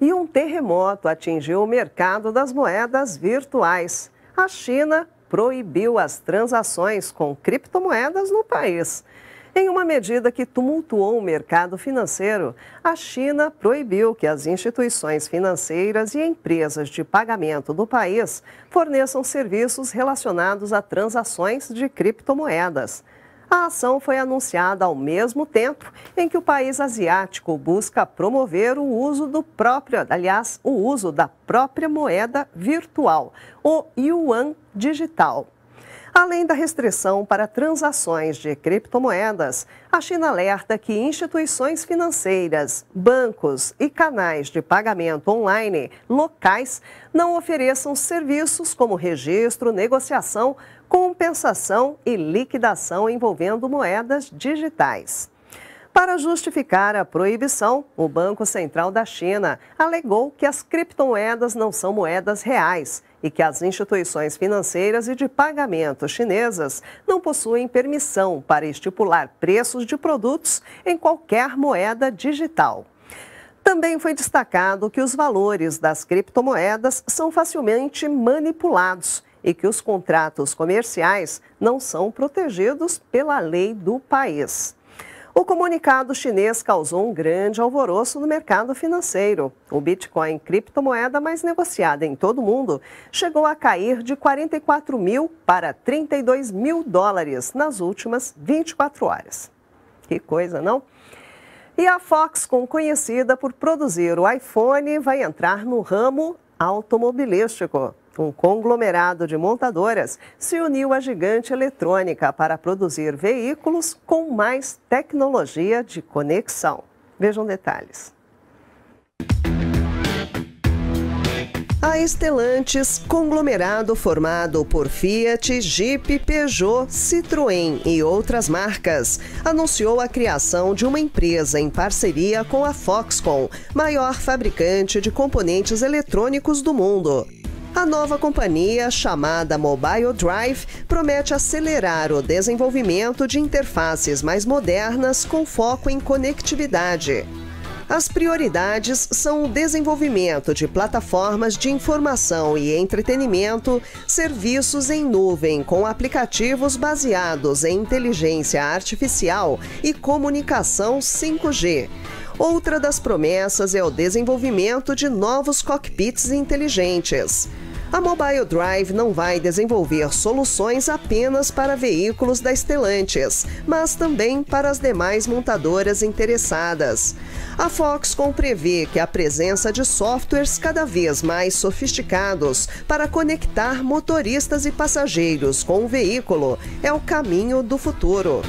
E um terremoto atingiu o mercado das moedas virtuais. A China proibiu as transações com criptomoedas no país. Em uma medida que tumultuou o mercado financeiro, a China proibiu que as instituições financeiras e empresas de pagamento do país forneçam serviços relacionados a transações de criptomoedas. A ação foi anunciada ao mesmo tempo em que o país asiático busca promover o uso do próprio, aliás, o uso da própria moeda virtual, o yuan digital. Além da restrição para transações de criptomoedas, a China alerta que instituições financeiras, bancos e canais de pagamento online locais não ofereçam serviços como registro, negociação, compensação e liquidação envolvendo moedas digitais. Para justificar a proibição, o Banco Central da China alegou que as criptomoedas não são moedas reais e que as instituições financeiras e de pagamento chinesas não possuem permissão para estipular preços de produtos em qualquer moeda digital. Também foi destacado que os valores das criptomoedas são facilmente manipulados e que os contratos comerciais não são protegidos pela lei do país. O comunicado chinês causou um grande alvoroço no mercado financeiro. O Bitcoin, criptomoeda mais negociada em todo o mundo, chegou a cair de 44 mil para 32 mil dólares nas últimas 24 horas. Que coisa, não? E a Foxconn, conhecida por produzir o iPhone, vai entrar no ramo automobilístico. Um conglomerado de montadoras se uniu à gigante eletrônica para produzir veículos com mais tecnologia de conexão. Vejam detalhes. A Estelantes, conglomerado formado por Fiat, Jeep, Peugeot, Citroën e outras marcas, anunciou a criação de uma empresa em parceria com a Foxconn, maior fabricante de componentes eletrônicos do mundo. A nova companhia, chamada Mobile Drive, promete acelerar o desenvolvimento de interfaces mais modernas com foco em conectividade. As prioridades são o desenvolvimento de plataformas de informação e entretenimento, serviços em nuvem com aplicativos baseados em inteligência artificial e comunicação 5G. Outra das promessas é o desenvolvimento de novos cockpits inteligentes. A Mobile Drive não vai desenvolver soluções apenas para veículos da Stellantis, mas também para as demais montadoras interessadas. A Foxconn prevê que a presença de softwares cada vez mais sofisticados para conectar motoristas e passageiros com o veículo é o caminho do futuro.